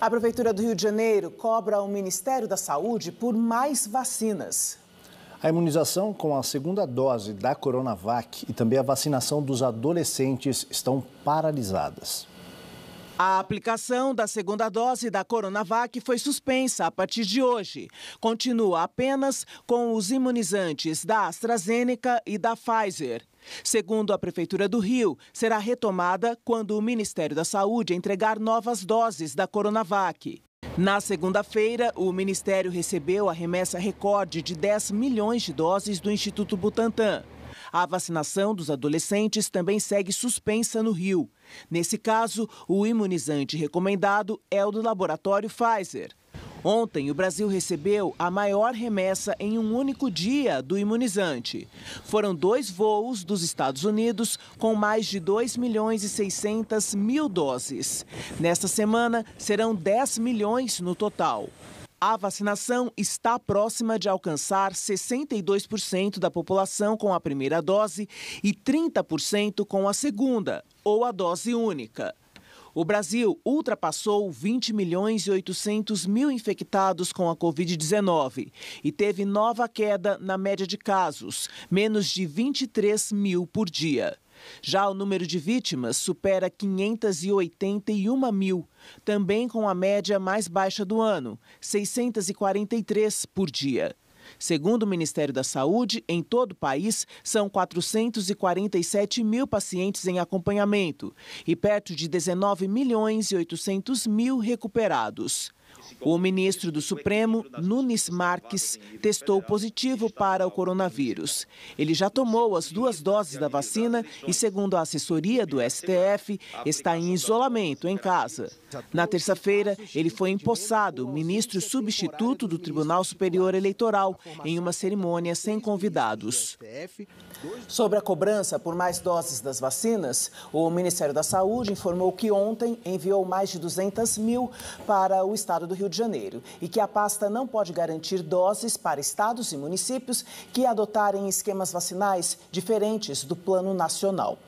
A Prefeitura do Rio de Janeiro cobra ao Ministério da Saúde por mais vacinas. A imunização com a segunda dose da Coronavac e também a vacinação dos adolescentes estão paralisadas. A aplicação da segunda dose da Coronavac foi suspensa a partir de hoje. Continua apenas com os imunizantes da AstraZeneca e da Pfizer. Segundo a Prefeitura do Rio, será retomada quando o Ministério da Saúde entregar novas doses da Coronavac. Na segunda-feira, o Ministério recebeu a remessa recorde de 10 milhões de doses do Instituto Butantan. A vacinação dos adolescentes também segue suspensa no Rio. Nesse caso, o imunizante recomendado é o do laboratório Pfizer. Ontem, o Brasil recebeu a maior remessa em um único dia do imunizante. Foram dois voos dos Estados Unidos com mais de 2 milhões e 600 mil doses. Nesta semana, serão 10 milhões no total. A vacinação está próxima de alcançar 62% da população com a primeira dose e 30% com a segunda, ou a dose única. O Brasil ultrapassou 20 milhões e 800 mil infectados com a Covid-19 e teve nova queda na média de casos, menos de 23 mil por dia. Já o número de vítimas supera 581 mil, também com a média mais baixa do ano, 643 por dia. Segundo o Ministério da Saúde, em todo o país são 447 mil pacientes em acompanhamento e perto de 19 milhões e 800 mil recuperados. O ministro do Supremo, Nunes Marques, testou positivo para o coronavírus. Ele já tomou as duas doses da vacina e, segundo a assessoria do STF, está em isolamento em casa. Na terça-feira, ele foi empossado ministro substituto do Tribunal Superior Eleitoral em uma cerimônia sem convidados. Sobre a cobrança por mais doses das vacinas, o Ministério da Saúde informou que ontem enviou mais de 200 mil para o estado Estado do Rio de Janeiro e que a pasta não pode garantir doses para estados e municípios que adotarem esquemas vacinais diferentes do Plano Nacional.